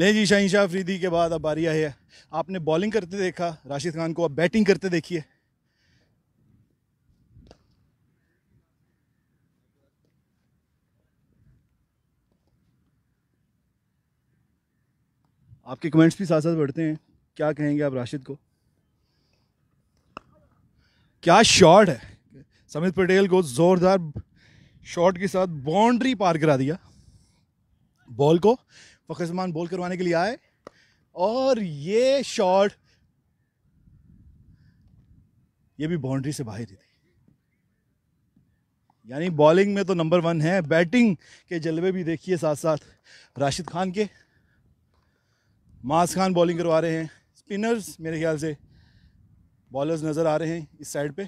ले जी शाहिन शाह अफरीदी के बाद अब बारी आई है आपने बॉलिंग करते देखा राशिद खान को अब बैटिंग करते देखिए आपके कमेंट्स भी साथ साथ बढ़ते हैं क्या कहेंगे आप राशिद को क्या शॉट है समित पटेल को ज़ोरदार शॉट के साथ बाउंड्री पार करा दिया बॉल को फ़खर जमान बॉल करवाने के लिए आए और ये शॉट ये भी बाउंड्री से बाहर ही थी यानी बॉलिंग में तो नंबर वन है बैटिंग के जलवे भी देखिए साथ साथ राशिद खान के मास खान बॉलिंग करवा रहे हैं स्पिनर्स मेरे ख्याल से बॉलर्स नज़र आ रहे हैं इस साइड पे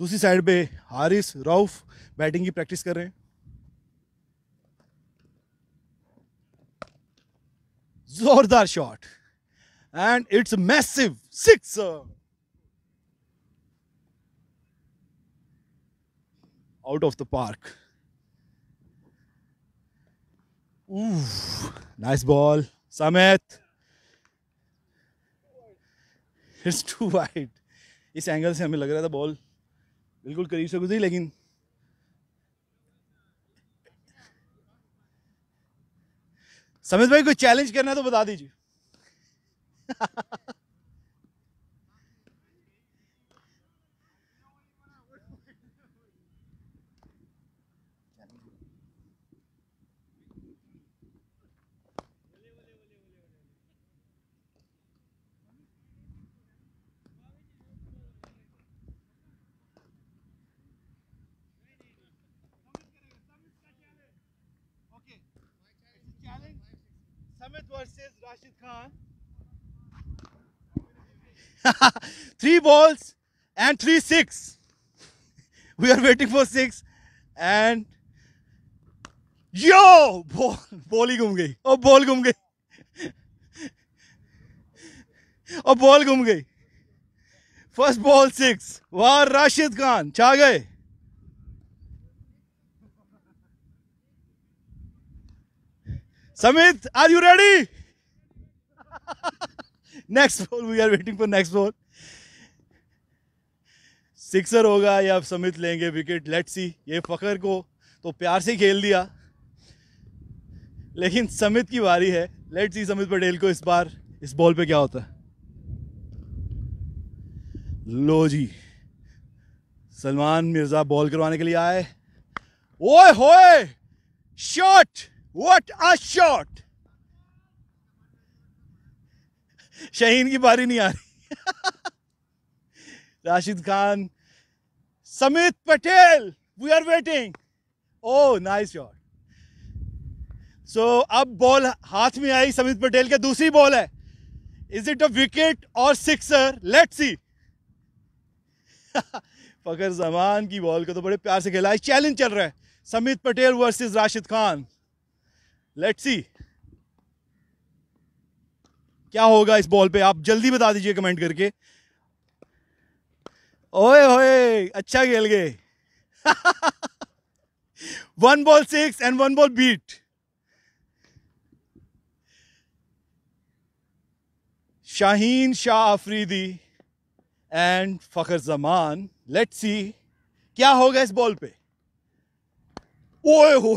दूसरी साइड पे हारिस राउफ बैटिंग की प्रैक्टिस कर रहे हैं जोरदार shot and it's massive six out of the park nice ball Samit it's too wide इस एंगल से हमें लग रहा था बॉल बिल्कुल करीब से गुजरी लेकिन समित भाई कोई चैलेंज करना है तो बता दीजिए Ahmed versus Rashid Khan. three balls and three six. We are waiting for six and यो बॉल बॉल ही घूम गई और बॉल घूम गई और बॉल घूम गई फर्स्ट बॉल सिक्स वाह राशिद खान छा गए Samit, are you ready? Next ball we are waiting for next ball sixer होगा या समित लेंगे विकेट लेट सी ये फखर को तो प्यार से खेल दिया लेकिन समित की बारी है लेट सी समित पटेल को इस बार इस बॉल पे क्या होता है लो जी सलमान मिर्जा बॉल करवाने के लिए आए ओए होए shot what a shot Shaheen की बारी नहीं आ रही Rashid Khan Samit Patel we are waiting oh nice shot so अब बॉल हाथ में आई समित पटेल के दूसरी बॉल है इज इट अ विकेट और sixer let see Fakhar Zaman की बॉल को तो बड़े प्यार से खेला है चैलेंज चल रहा है Samit Patel versus Rashid Khan let's see क्या होगा इस बॉल पे आप जल्दी बता दीजिए कमेंट करके ओए ओए अच्छा खेल गए one ball six and one ball beat Shaheen Shah Afridi and Fakhar Zaman let's see क्या होगा इस बॉल पे ओए हो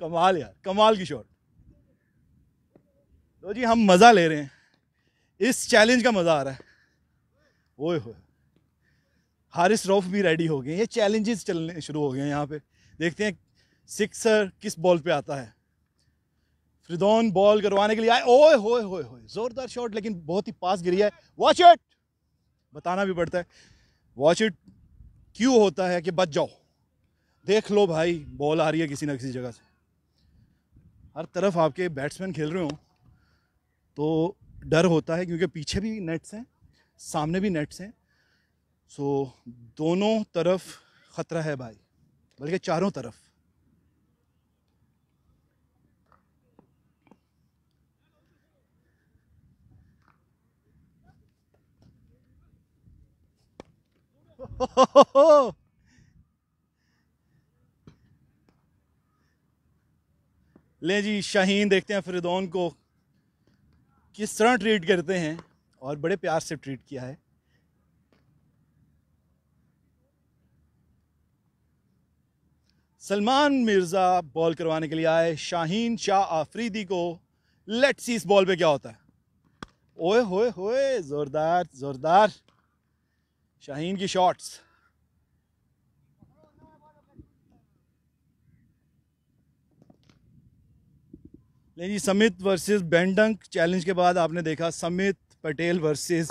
कमाल यार कमाल की शॉट तो जी हम मज़ा ले रहे हैं इस चैलेंज का मज़ा आ रहा है ओए हारिस रॉफ भी रेडी हो गए ये चैलेंजेस चलने शुरू हो गए हैं यहाँ पे देखते हैं सिक्सर किस बॉल पे आता है फ्रिदौन बॉल करवाने के लिए आए ओए होए होए होए ज़ोरदार शॉट लेकिन बहुत ही पास गिरी है वॉच इट बताना भी पड़ता है वॉच इट क्यों होता है कि बच जाओ देख लो भाई बॉल आ रही है किसी ना किसी जगह से हर तरफ आपके बैट्समैन खेल रहे हों तो डर होता है क्योंकि पीछे भी नेट्स हैं सामने भी नेट्स हैं सो दोनों तरफ ख़तरा है भाई बल्कि चारों तरफ ले जी शाहीन देखते हैं फ्रिदौन को किस तरह ट्रीट करते हैं और बड़े प्यार से ट्रीट किया है सलमान मिर्ज़ा बॉल करवाने के लिए आए शाहीन शाह आफरीदी को लेट सी इस बॉल पे क्या होता है ओए होए होए ज़ोरदार ज़ोरदार शाहीन की शॉट्स लेकिन समित वर्सेस बैंडंक चैलेंज के बाद आपने देखा समित पटेल वर्सेस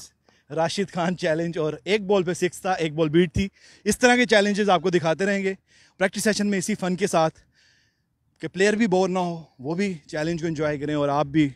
राशिद खान चैलेंज और एक बॉल पे सिक्स था एक बॉल बीट थी इस तरह के चैलेंजेस आपको दिखाते रहेंगे प्रैक्टिस सेशन में इसी फन के साथ कि प्लेयर भी बोर ना हो वो भी चैलेंज को एंजॉय करें और आप भी